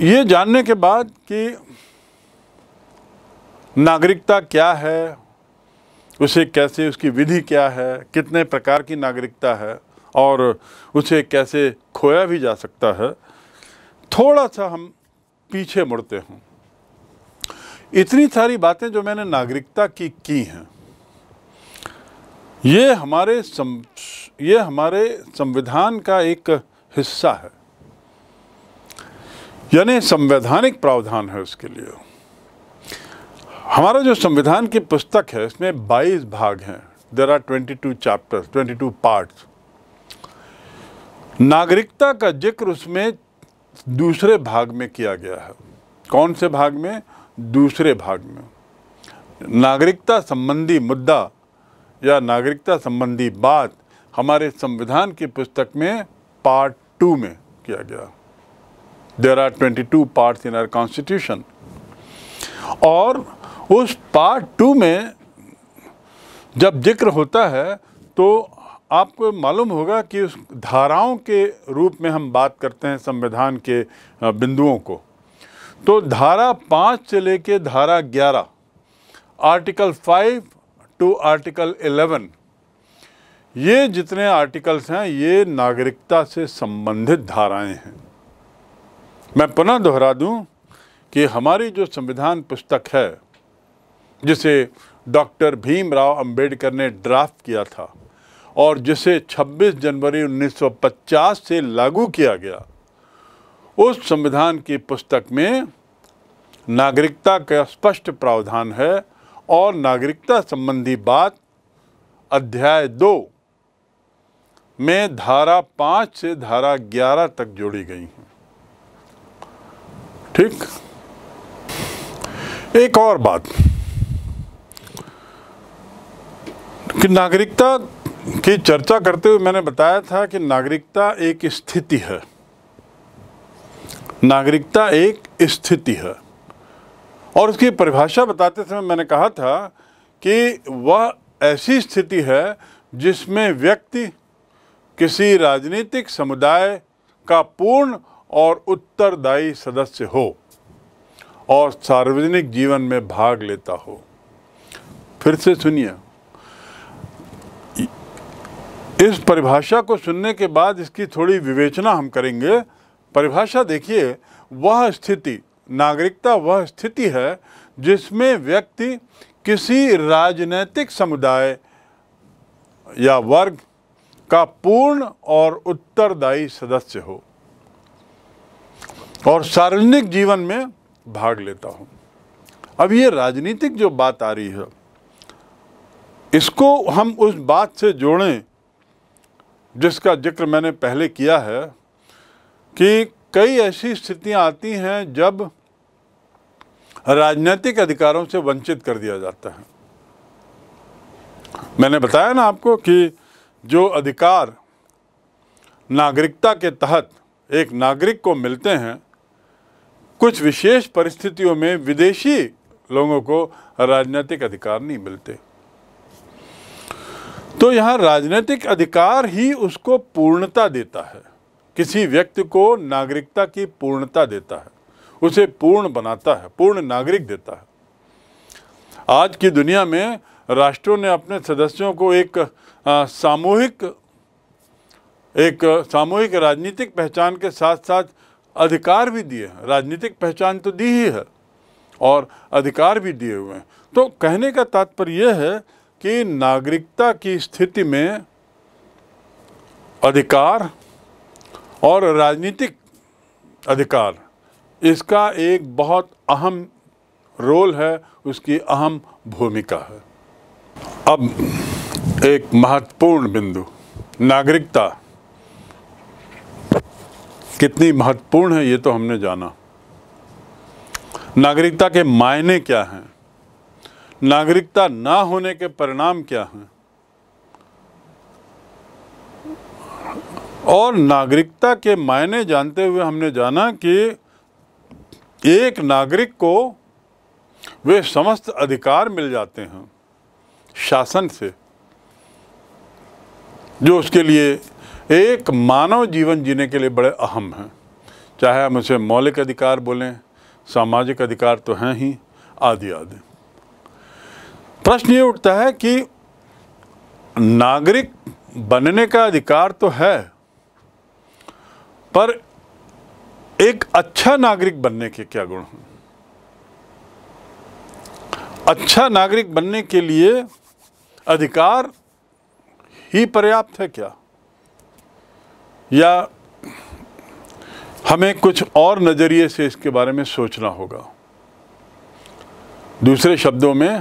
ये जानने के बाद कि नागरिकता क्या है उसे कैसे उसकी विधि क्या है कितने प्रकार की नागरिकता है और उसे कैसे खोया भी जा सकता है थोड़ा सा हम पीछे मुड़ते हों इतनी सारी बातें जो मैंने नागरिकता की की हैं ये हमारे सम ये हमारे संविधान का एक हिस्सा है यानी संवैधानिक प्रावधान है उसके लिए हमारा जो संविधान की पुस्तक है इसमें 22 भाग हैं देर आर 22 चैप्टर्स 22 पार्ट्स नागरिकता का जिक्र उसमें दूसरे भाग में किया गया है कौन से भाग में दूसरे भाग में नागरिकता संबंधी मुद्दा या नागरिकता संबंधी बात हमारे संविधान की पुस्तक में पार्ट टू में किया गया there are twenty two part in our constitution और उस पार्ट टू में जब जिक्र होता है तो आपको मालूम होगा कि उस धाराओं के रूप में हम बात करते हैं संविधान के बिंदुओं को तो धारा पाँच से लेके धारा ग्यारह article five to article eleven ये जितने आर्टिकल्स हैं ये नागरिकता से संबंधित धाराएं हैं मैं पुनः दोहरा दूं कि हमारी जो संविधान पुस्तक है जिसे डॉक्टर भीमराव अंबेडकर ने ड्राफ्ट किया था और जिसे 26 जनवरी 1950 से लागू किया गया उस संविधान की पुस्तक में नागरिकता का स्पष्ट प्रावधान है और नागरिकता संबंधी बात अध्याय दो में धारा पाँच से धारा ग्यारह तक जोड़ी गई हैं ठीक एक और बात कि नागरिकता की चर्चा करते हुए मैंने बताया था कि नागरिकता एक स्थिति है नागरिकता एक स्थिति है और उसकी परिभाषा बताते समय मैंने कहा था कि वह ऐसी स्थिति है जिसमें व्यक्ति किसी राजनीतिक समुदाय का पूर्ण और उत्तरदायी सदस्य हो और सार्वजनिक जीवन में भाग लेता हो फिर से सुनिए इस परिभाषा को सुनने के बाद इसकी थोड़ी विवेचना हम करेंगे परिभाषा देखिए वह स्थिति नागरिकता वह स्थिति है जिसमें व्यक्ति किसी राजनैतिक समुदाय या वर्ग का पूर्ण और उत्तरदायी सदस्य हो और सार्वजनिक जीवन में भाग लेता हूँ अब ये राजनीतिक जो बात आ रही है इसको हम उस बात से जोड़ें जिसका जिक्र मैंने पहले किया है कि कई ऐसी स्थितियाँ आती हैं जब राजनीतिक अधिकारों से वंचित कर दिया जाता है मैंने बताया ना आपको कि जो अधिकार नागरिकता के तहत एक नागरिक को मिलते हैं कुछ विशेष परिस्थितियों में विदेशी लोगों को राजनीतिक अधिकार नहीं मिलते तो यहाँ राजनीतिक अधिकार ही उसको पूर्णता देता है किसी व्यक्ति को नागरिकता की पूर्णता देता है उसे पूर्ण बनाता है पूर्ण नागरिक देता है आज की दुनिया में राष्ट्रों ने अपने सदस्यों को एक सामूहिक एक सामूहिक राजनीतिक पहचान के साथ साथ अधिकार भी दिए हैं राजनीतिक पहचान तो दी ही है और अधिकार भी दिए हुए हैं तो कहने का तात्पर्य यह है कि नागरिकता की स्थिति में अधिकार और राजनीतिक अधिकार इसका एक बहुत अहम रोल है उसकी अहम भूमिका है अब एक महत्वपूर्ण बिंदु नागरिकता कितनी महत्वपूर्ण है ये तो हमने जाना नागरिकता के मायने क्या हैं नागरिकता ना होने के परिणाम क्या हैं और नागरिकता के मायने जानते हुए हमने जाना कि एक नागरिक को वे समस्त अधिकार मिल जाते हैं शासन से जो उसके लिए एक मानव जीवन जीने के लिए बड़े अहम हैं चाहे हम उसे मौलिक अधिकार बोलें सामाजिक अधिकार तो हैं ही आदि आदि प्रश्न ये उठता है कि नागरिक बनने का अधिकार तो है पर एक अच्छा नागरिक बनने के क्या गुण हैं अच्छा नागरिक बनने के लिए अधिकार ही पर्याप्त है क्या या हमें कुछ और नज़रिए से इसके बारे में सोचना होगा दूसरे शब्दों में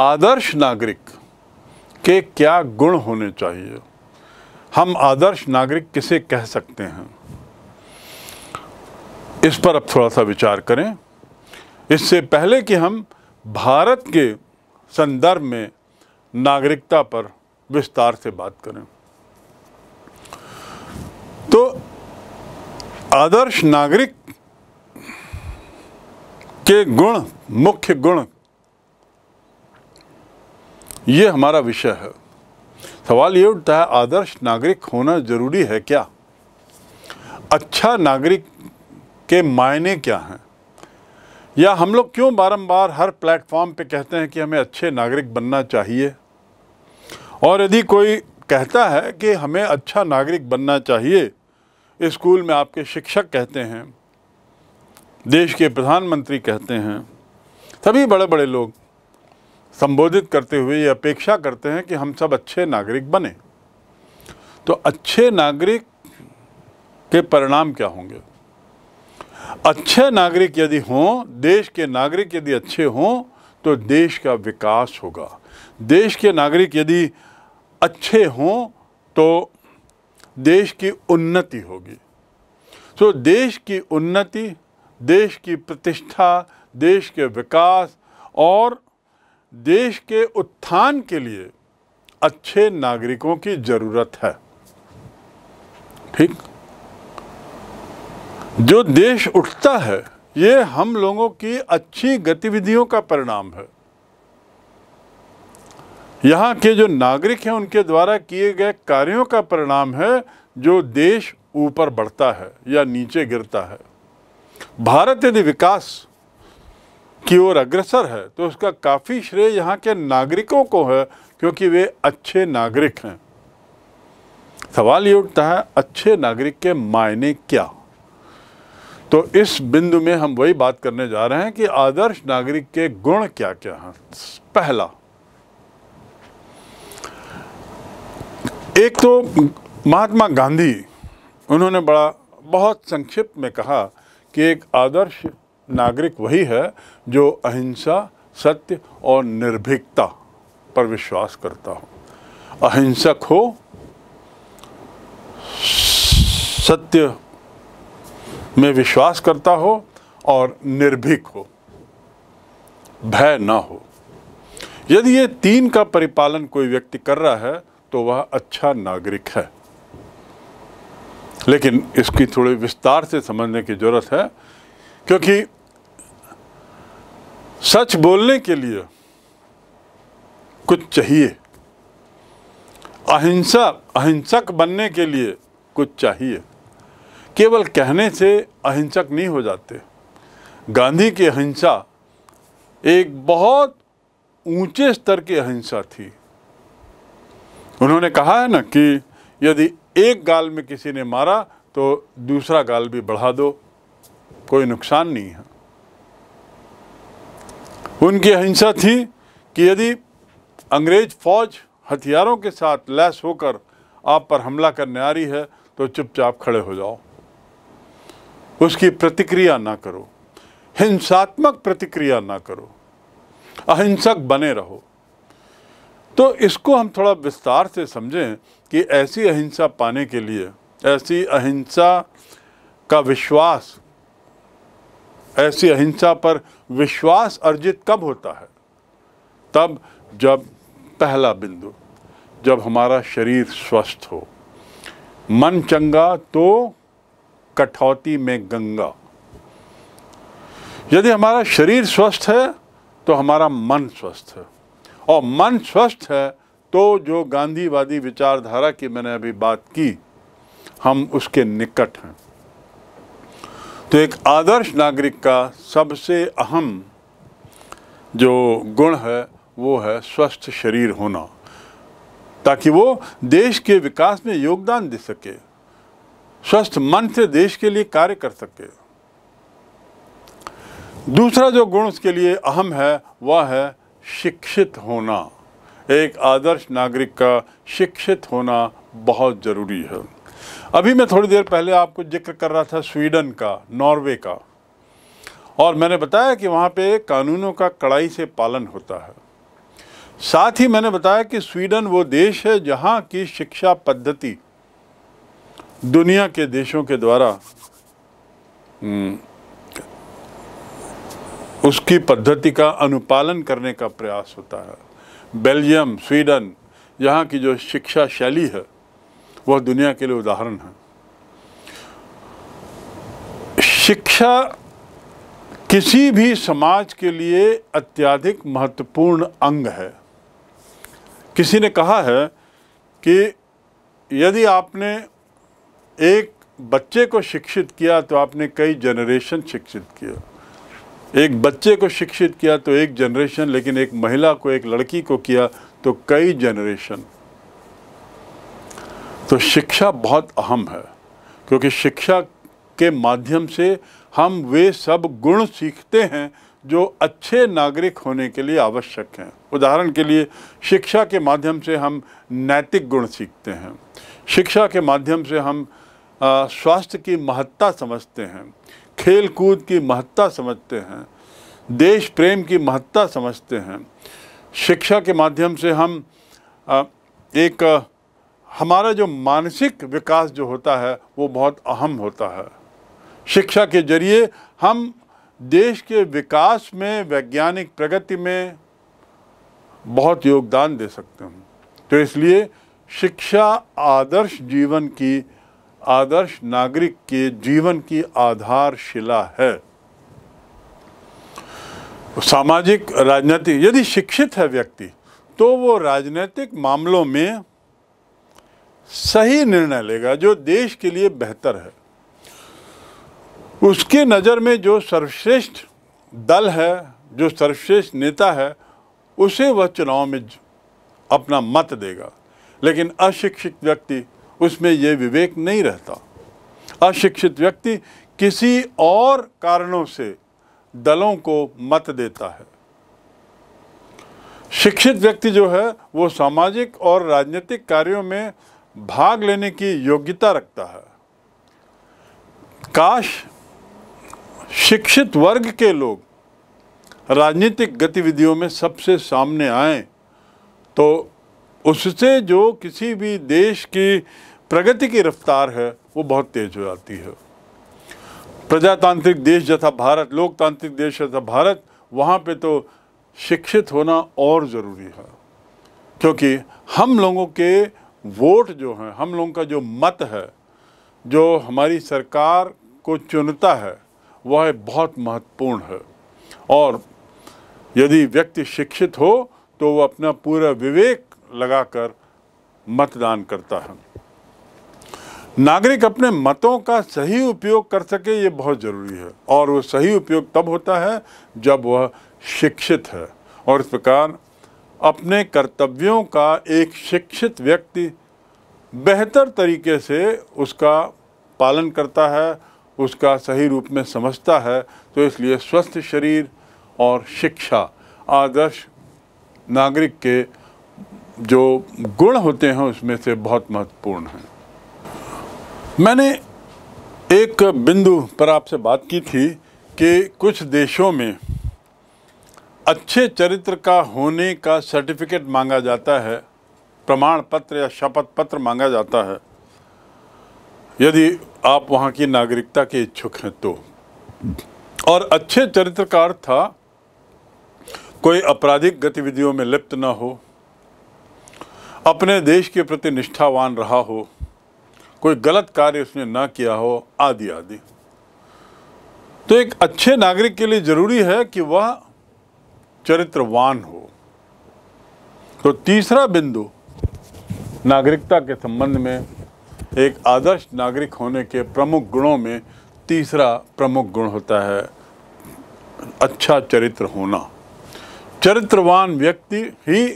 आदर्श नागरिक के क्या गुण होने चाहिए हम आदर्श नागरिक किसे कह सकते हैं इस पर अब थोड़ा सा विचार करें इससे पहले कि हम भारत के संदर्भ में नागरिकता पर विस्तार से बात करें तो आदर्श नागरिक के गुण मुख्य गुण ये हमारा विषय है सवाल ये उठता है आदर्श नागरिक होना जरूरी है क्या अच्छा नागरिक के मायने क्या हैं या हम लोग क्यों बारंबार हर प्लेटफॉर्म पे कहते हैं कि हमें अच्छे नागरिक बनना चाहिए और यदि कोई कहता है कि हमें अच्छा नागरिक बनना चाहिए स्कूल में आपके शिक्षक कहते हैं देश के प्रधानमंत्री कहते हैं सभी बड़े बड़े लोग संबोधित करते हुए ये अपेक्षा करते हैं कि हम सब अच्छे नागरिक बने तो अच्छे नागरिक के परिणाम क्या होंगे अच्छे नागरिक यदि हों देश के नागरिक यदि अच्छे हों तो देश का विकास होगा देश के नागरिक यदि अच्छे हों तो देश की उन्नति होगी तो देश की उन्नति देश की प्रतिष्ठा देश के विकास और देश के उत्थान के लिए अच्छे नागरिकों की ज़रूरत है ठीक जो देश उठता है ये हम लोगों की अच्छी गतिविधियों का परिणाम है यहाँ के जो नागरिक हैं उनके द्वारा किए गए कार्यों का परिणाम है जो देश ऊपर बढ़ता है या नीचे गिरता है भारत यदि विकास की ओर अग्रसर है तो उसका काफ़ी श्रेय यहाँ के नागरिकों को है क्योंकि वे अच्छे नागरिक हैं सवाल ये उठता है अच्छे नागरिक के मायने क्या तो इस बिंदु में हम वही बात करने जा रहे हैं कि आदर्श नागरिक के गुण क्या क्या हैं पहला एक तो महात्मा गांधी उन्होंने बड़ा बहुत संक्षिप्त में कहा कि एक आदर्श नागरिक वही है जो अहिंसा सत्य और निर्भीकता पर विश्वास करता हो अहिंसक हो सत्य में विश्वास करता हो और निर्भीक हो भय ना हो यदि ये तीन का परिपालन कोई व्यक्ति कर रहा है तो वह अच्छा नागरिक है लेकिन इसकी थोड़ी विस्तार से समझने की ज़रूरत है क्योंकि सच बोलने के लिए कुछ चाहिए अहिंसा अहिंसक बनने के लिए कुछ चाहिए केवल कहने से अहिंसक नहीं हो जाते गांधी की अहिंसा एक बहुत ऊंचे स्तर की अहिंसा थी उन्होंने कहा है ना कि यदि एक गाल में किसी ने मारा तो दूसरा गाल भी बढ़ा दो कोई नुकसान नहीं है उनकी अहिंसा थी कि यदि अंग्रेज फौज हथियारों के साथ लैस होकर आप पर हमला करने आ रही है तो चुपचाप खड़े हो जाओ उसकी प्रतिक्रिया ना करो हिंसात्मक प्रतिक्रिया ना करो अहिंसक बने रहो तो इसको हम थोड़ा विस्तार से समझें कि ऐसी अहिंसा पाने के लिए ऐसी अहिंसा का विश्वास ऐसी अहिंसा पर विश्वास अर्जित कब होता है तब जब पहला बिंदु जब हमारा शरीर स्वस्थ हो मन चंगा तो कठौती में गंगा यदि हमारा शरीर स्वस्थ है तो हमारा मन स्वस्थ है और मन स्वस्थ है तो जो गांधीवादी विचारधारा की मैंने अभी बात की हम उसके निकट हैं तो एक आदर्श नागरिक का सबसे अहम जो गुण है वो है स्वस्थ शरीर होना ताकि वो देश के विकास में योगदान दे सके स्वस्थ मन से देश के लिए कार्य कर सके दूसरा जो गुण उसके लिए अहम है वह है शिक्षित होना एक आदर्श नागरिक का शिक्षित होना बहुत ज़रूरी है अभी मैं थोड़ी देर पहले आपको जिक्र कर रहा था स्वीडन का नॉर्वे का और मैंने बताया कि वहाँ पे कानूनों का कड़ाई से पालन होता है साथ ही मैंने बताया कि स्वीडन वो देश है जहाँ की शिक्षा पद्धति दुनिया के देशों के द्वारा हम्म, उसकी पद्धति का अनुपालन करने का प्रयास होता है बेल्जियम स्वीडन यहाँ की जो शिक्षा शैली है वह दुनिया के लिए उदाहरण है शिक्षा किसी भी समाज के लिए अत्याधिक महत्वपूर्ण अंग है किसी ने कहा है कि यदि आपने एक बच्चे को शिक्षित किया तो आपने कई जनरेशन शिक्षित किया एक बच्चे को शिक्षित किया तो एक जनरेशन लेकिन एक महिला को एक लड़की को किया तो कई जनरेशन तो शिक्षा बहुत अहम है क्योंकि शिक्षा के माध्यम से हम वे सब गुण सीखते हैं जो अच्छे नागरिक होने के लिए आवश्यक हैं उदाहरण के लिए शिक्षा के माध्यम से हम नैतिक गुण सीखते हैं शिक्षा के माध्यम से हम स्वास्थ्य की महत्ता समझते हैं खेल कूद की महत्ता समझते हैं देश प्रेम की महत्ता समझते हैं शिक्षा के माध्यम से हम एक हमारा जो मानसिक विकास जो होता है वो बहुत अहम होता है शिक्षा के जरिए हम देश के विकास में वैज्ञानिक प्रगति में बहुत योगदान दे सकते हैं तो इसलिए शिक्षा आदर्श जीवन की आदर्श नागरिक के जीवन की आधारशिला है सामाजिक राजनीतिक यदि शिक्षित है व्यक्ति तो वो राजनीतिक मामलों में सही निर्णय लेगा जो देश के लिए बेहतर है उसके नज़र में जो सर्वश्रेष्ठ दल है जो सर्वश्रेष्ठ नेता है उसे वह चुनाव में अपना मत देगा लेकिन अशिक्षित व्यक्ति उसमें ये विवेक नहीं रहता अशिक्षित व्यक्ति किसी और कारणों से दलों को मत देता है शिक्षित व्यक्ति जो है वो सामाजिक और राजनीतिक कार्यों में भाग लेने की योग्यता रखता है काश शिक्षित वर्ग के लोग राजनीतिक गतिविधियों में सबसे सामने आए तो उससे जो किसी भी देश की प्रगति की रफ्तार है वो बहुत तेज़ हो जाती है प्रजातांत्रिक देश जैसा भारत लोकतांत्रिक देश जैसा भारत वहाँ पे तो शिक्षित होना और ज़रूरी है क्योंकि हम लोगों के वोट जो हैं हम लोगों का जो मत है जो हमारी सरकार को चुनता है वह बहुत महत्वपूर्ण है और यदि व्यक्ति शिक्षित हो तो वह अपना पूरा विवेक लगाकर मतदान करता है नागरिक अपने मतों का सही उपयोग कर सके ये बहुत ज़रूरी है और वो सही उपयोग तब होता है जब वह शिक्षित है और इस प्रकार अपने कर्तव्यों का एक शिक्षित व्यक्ति बेहतर तरीके से उसका पालन करता है उसका सही रूप में समझता है तो इसलिए स्वस्थ शरीर और शिक्षा आदर्श नागरिक के जो गुण होते हैं उसमें से बहुत महत्वपूर्ण हैं मैंने एक बिंदु पर आपसे बात की थी कि कुछ देशों में अच्छे चरित्र का होने का सर्टिफिकेट मांगा जाता है प्रमाण पत्र या शपथ पत्र मांगा जाता है यदि आप वहाँ की नागरिकता के इच्छुक हैं तो और अच्छे चरित्र का अर्थ था कोई आपराधिक गतिविधियों में लिप्त न हो अपने देश के प्रति निष्ठावान रहा हो कोई गलत कार्य उसने ना किया हो आदि आदि तो एक अच्छे नागरिक के लिए ज़रूरी है कि वह चरित्रवान हो तो तीसरा बिंदु नागरिकता के संबंध में एक आदर्श नागरिक होने के प्रमुख गुणों में तीसरा प्रमुख गुण होता है अच्छा चरित्र होना चरित्रवान व्यक्ति ही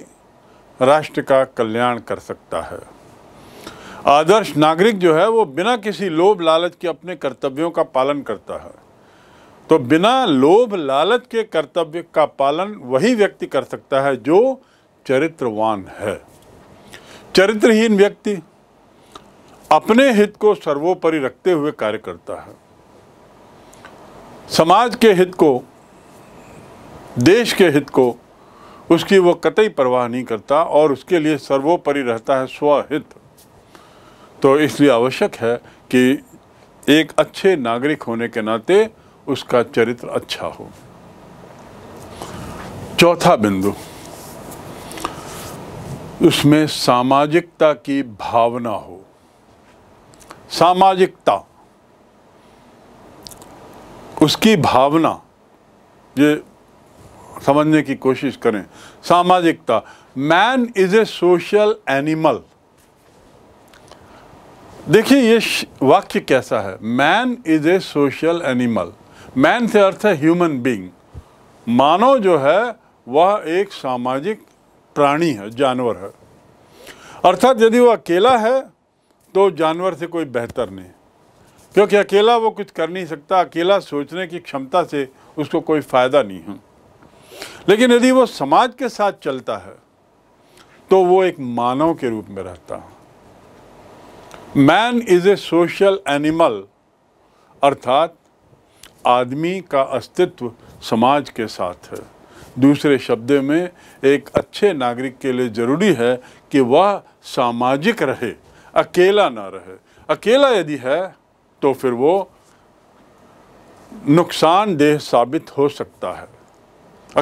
राष्ट्र का कल्याण कर सकता है आदर्श नागरिक जो है वो बिना किसी लोभ लालच के अपने कर्तव्यों का पालन करता है तो बिना लोभ लालच के कर्तव्य का पालन वही व्यक्ति कर सकता है जो चरित्रवान है चरित्रहीन व्यक्ति अपने हित को सर्वोपरि रखते हुए कार्य करता है समाज के हित को देश के हित को उसकी वो कतई परवाह नहीं करता और उसके लिए सर्वोपरि रहता है स्वहित तो इसलिए आवश्यक है कि एक अच्छे नागरिक होने के नाते उसका चरित्र अच्छा हो चौथा बिंदु उसमें सामाजिकता की भावना हो सामाजिकता उसकी भावना ये समझने की कोशिश करें सामाजिकता man is a social animal देखिए ये वाक्य कैसा है man is a social animal man से अर्थ है ह्यूमन बींग मानव जो है वह एक सामाजिक प्राणी है जानवर है अर्थात यदि वह अकेला है तो जानवर से कोई बेहतर नहीं क्योंकि अकेला वो कुछ कर नहीं सकता अकेला सोचने की क्षमता से उसको कोई फ़ायदा नहीं है लेकिन यदि वो समाज के साथ चलता है तो वो एक मानव के रूप में रहता है man is a social animal अर्थात आदमी का अस्तित्व समाज के साथ है दूसरे शब्द में एक अच्छे नागरिक के लिए ज़रूरी है कि वह सामाजिक रहे अकेला ना रहे अकेला यदि है तो फिर वो नुकसानदेह साबित हो सकता है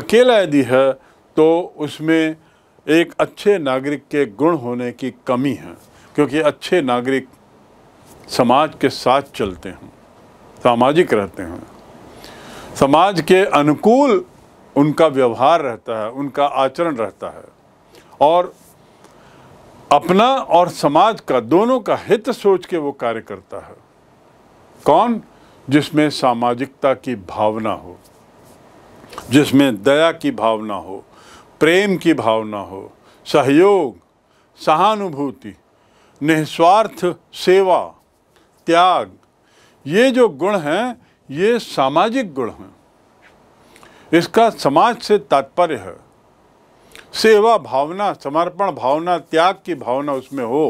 अकेला यदि है तो उसमें एक अच्छे नागरिक के गुण होने की कमी है क्योंकि अच्छे नागरिक समाज के साथ चलते हैं सामाजिक रहते हैं समाज के अनुकूल उनका व्यवहार रहता है उनका आचरण रहता है और अपना और समाज का दोनों का हित सोच के वो कार्य करता है कौन जिसमें सामाजिकता की भावना हो जिसमें दया की भावना हो प्रेम की भावना हो सहयोग सहानुभूति निस्वार्थ सेवा त्याग ये जो गुण हैं ये सामाजिक गुण हैं इसका समाज से तात्पर्य है सेवा भावना समर्पण भावना त्याग की भावना उसमें हो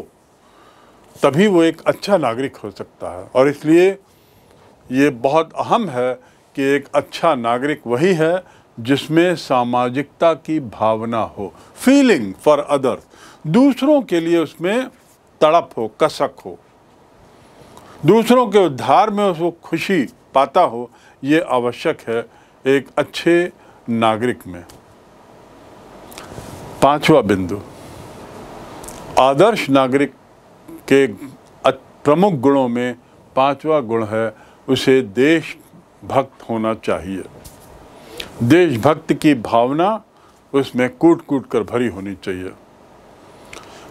तभी वो एक अच्छा नागरिक हो सकता है और इसलिए ये बहुत अहम है कि एक अच्छा नागरिक वही है जिसमें सामाजिकता की भावना हो फीलिंग फॉर अदर्स दूसरों के लिए उसमें तड़प हो कसक हो दूसरों के उद्धार में उसको खुशी पाता हो ये आवश्यक है एक अच्छे नागरिक में पांचवा बिंदु आदर्श नागरिक के प्रमुख गुणों में पांचवा गुण है उसे देश भक्त होना चाहिए देशभक्त की भावना उसमें कूट कूट कर भरी होनी चाहिए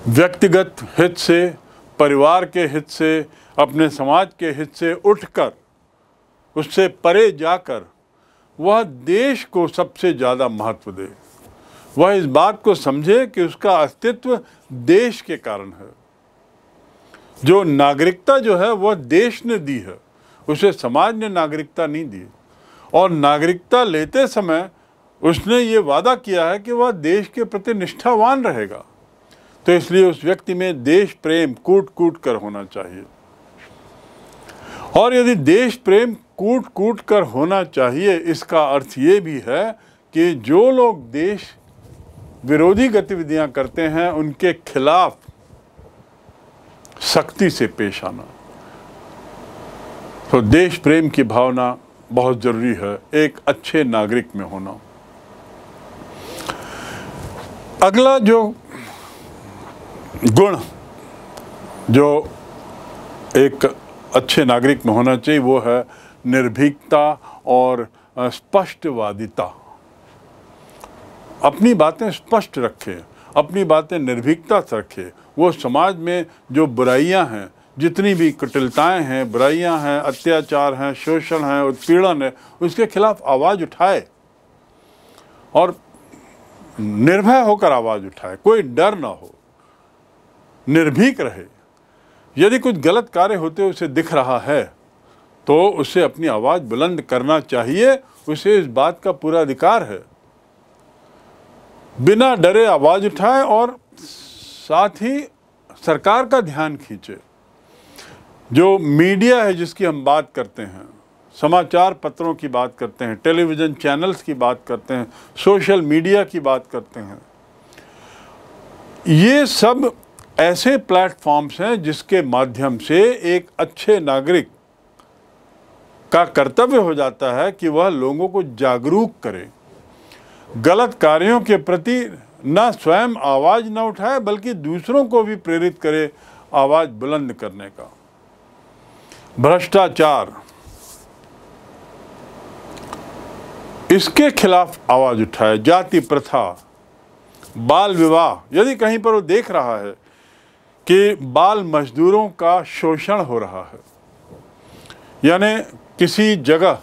व्यक्तिगत हित से परिवार के हित से अपने समाज के हित से उठकर उससे परे जाकर वह देश को सबसे ज़्यादा महत्व दे वह इस बात को समझे कि उसका अस्तित्व देश के कारण है जो नागरिकता जो है वह देश ने दी है उसे समाज ने नागरिकता नहीं दी और नागरिकता लेते समय उसने ये वादा किया है कि वह देश के प्रति निष्ठावान रहेगा तो इसलिए उस व्यक्ति में देश प्रेम कूट कूट कर होना चाहिए और यदि देश प्रेम कूट कूट कर होना चाहिए इसका अर्थ ये भी है कि जो लोग देश विरोधी गतिविधियां करते हैं उनके खिलाफ सख्ती से पेश आना तो देश प्रेम की भावना बहुत ज़रूरी है एक अच्छे नागरिक में होना अगला जो गुण जो एक अच्छे नागरिक में होना चाहिए वो है निर्भीकता और स्पष्टवादिता अपनी बातें स्पष्ट रखें अपनी बातें निर्भीकता से रखें वो समाज में जो बुराइयां हैं जितनी भी कुटिलताएं हैं बुराइयां हैं अत्याचार हैं शोषण हैं उत्पीड़न है उसके खिलाफ आवाज़ उठाए और निर्भय होकर आवाज़ उठाए कोई डर ना हो निर्भीक रहे यदि कुछ गलत कार्य होते उसे दिख रहा है तो उसे अपनी आवाज़ बुलंद करना चाहिए उसे इस बात का पूरा अधिकार है बिना डरे आवाज़ उठाए और साथ ही सरकार का ध्यान खींचे जो मीडिया है जिसकी हम बात करते हैं समाचार पत्रों की बात करते हैं टेलीविज़न चैनल्स की बात करते हैं सोशल मीडिया की बात करते हैं ये सब ऐसे प्लेटफॉर्म्स हैं जिसके माध्यम से एक अच्छे नागरिक का कर्तव्य हो जाता है कि वह लोगों को जागरूक करे गलत कार्यों के प्रति न स्वयं आवाज़ न उठाए बल्कि दूसरों को भी प्रेरित करे आवाज़ बुलंद करने का भ्रष्टाचार इसके खिलाफ आवाज़ उठाए जाति प्रथा बाल विवाह यदि कहीं पर वो देख रहा है कि बाल मजदूरों का शोषण हो रहा है यानी किसी जगह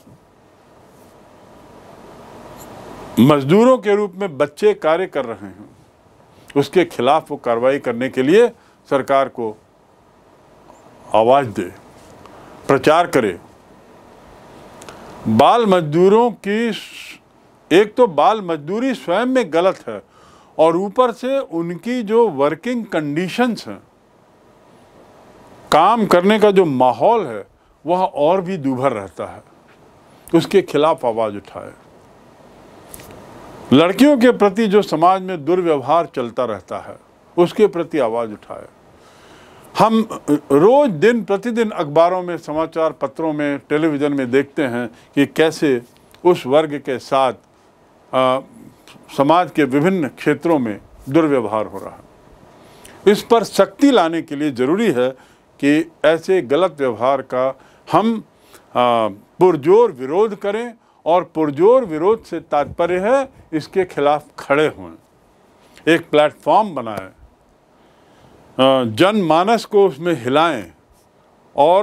मजदूरों के रूप में बच्चे कार्य कर रहे हैं उसके खिलाफ वो कार्रवाई करने के लिए सरकार को आवाज़ दे प्रचार करे बाल मजदूरों की एक तो बाल मजदूरी स्वयं में गलत है और ऊपर से उनकी जो वर्किंग कंडीशंस हैं काम करने का जो माहौल है वह और भी दुभर रहता है उसके खिलाफ आवाज़ उठाए लड़कियों के प्रति जो समाज में दुर्व्यवहार चलता रहता है उसके प्रति आवाज़ उठाए हम रोज़ दिन प्रतिदिन अखबारों में समाचार पत्रों में टेलीविज़न में देखते हैं कि कैसे उस वर्ग के साथ आ, समाज के विभिन्न क्षेत्रों में दुर्व्यवहार हो रहा है इस पर शक्ति लाने के लिए ज़रूरी है कि ऐसे गलत व्यवहार का हम पुरजोर विरोध करें और पुरजोर विरोध से तात्पर्य है इसके खिलाफ खड़े हों एक प्लेटफॉर्म बनाएं जनमानस को उसमें हिलाएं और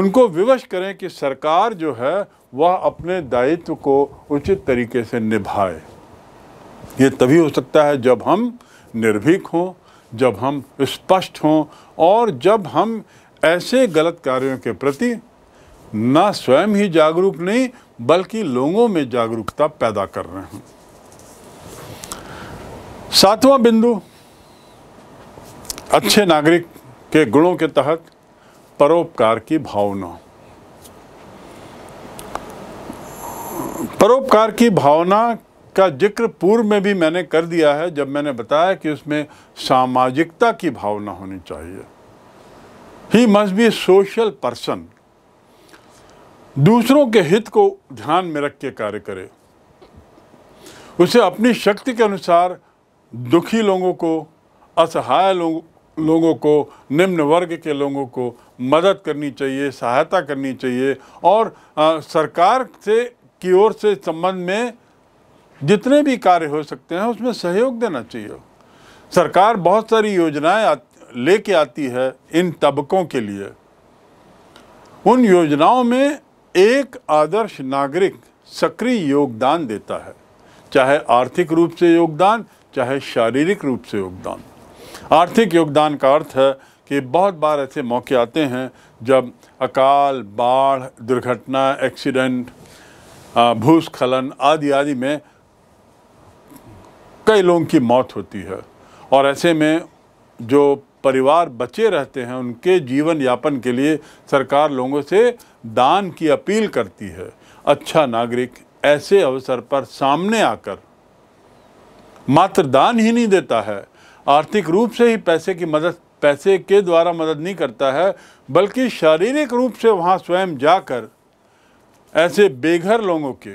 उनको विवश करें कि सरकार जो है वह अपने दायित्व को उचित तरीके से निभाए ये तभी हो सकता है जब हम निर्भीक हों जब हम स्पष्ट हों और जब हम ऐसे गलत कार्यों के प्रति ना स्वयं ही जागरूक नहीं बल्कि लोगों में जागरूकता पैदा कर रहे हैं सातवां बिंदु अच्छे नागरिक के गुणों के तहत परोपकार की भावना परोपकार की भावना इसका जिक्र पूर्व में भी मैंने कर दिया है जब मैंने बताया कि उसमें सामाजिकता की भावना होनी चाहिए he must be social person दूसरों के हित को ध्यान में रख के कार्य करे उसे अपनी शक्ति के अनुसार दुखी लोगों को असहाय लोग, लोगों को निम्न वर्ग के लोगों को मदद करनी चाहिए सहायता करनी चाहिए और आ, सरकार से की ओर से संबंध में जितने भी कार्य हो सकते हैं उसमें सहयोग देना चाहिए सरकार बहुत सारी योजनाएं लेके आती है इन तबकों के लिए उन योजनाओं में एक आदर्श नागरिक सक्रिय योगदान देता है चाहे आर्थिक रूप से योगदान चाहे शारीरिक रूप से योगदान आर्थिक योगदान का अर्थ है कि बहुत बार ऐसे मौके आते हैं जब अकाल बाढ़ दुर्घटना एक्सीडेंट भूस्खलन आदि आदि में कई लोगों की मौत होती है और ऐसे में जो परिवार बचे रहते हैं उनके जीवन यापन के लिए सरकार लोगों से दान की अपील करती है अच्छा नागरिक ऐसे अवसर पर सामने आकर मात्र दान ही नहीं देता है आर्थिक रूप से ही पैसे की मदद पैसे के द्वारा मदद नहीं करता है बल्कि शारीरिक रूप से वहाँ स्वयं जाकर ऐसे बेघर लोगों के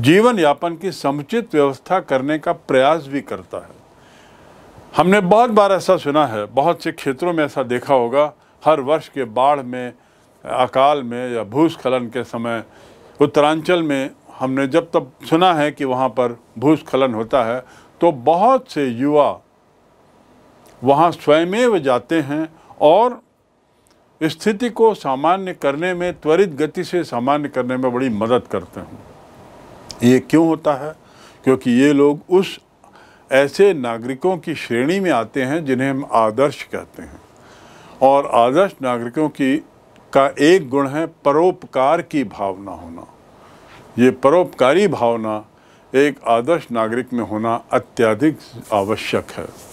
जीवन यापन की समुचित व्यवस्था करने का प्रयास भी करता है हमने बहुत बार ऐसा सुना है बहुत से क्षेत्रों में ऐसा देखा होगा हर वर्ष के बाढ़ में अकाल में या भूस्खलन के समय उत्तरांचल में हमने जब तब सुना है कि वहाँ पर भूस्खलन होता है तो बहुत से युवा वहाँ स्वयमेव जाते हैं और स्थिति को सामान्य करने में त्वरित गति से सामान्य करने में बड़ी मदद करते हैं ये क्यों होता है क्योंकि ये लोग उस ऐसे नागरिकों की श्रेणी में आते हैं जिन्हें हम आदर्श कहते हैं और आदर्श नागरिकों की का एक गुण है परोपकार की भावना होना ये परोपकारी भावना एक आदर्श नागरिक में होना अत्यधिक आवश्यक है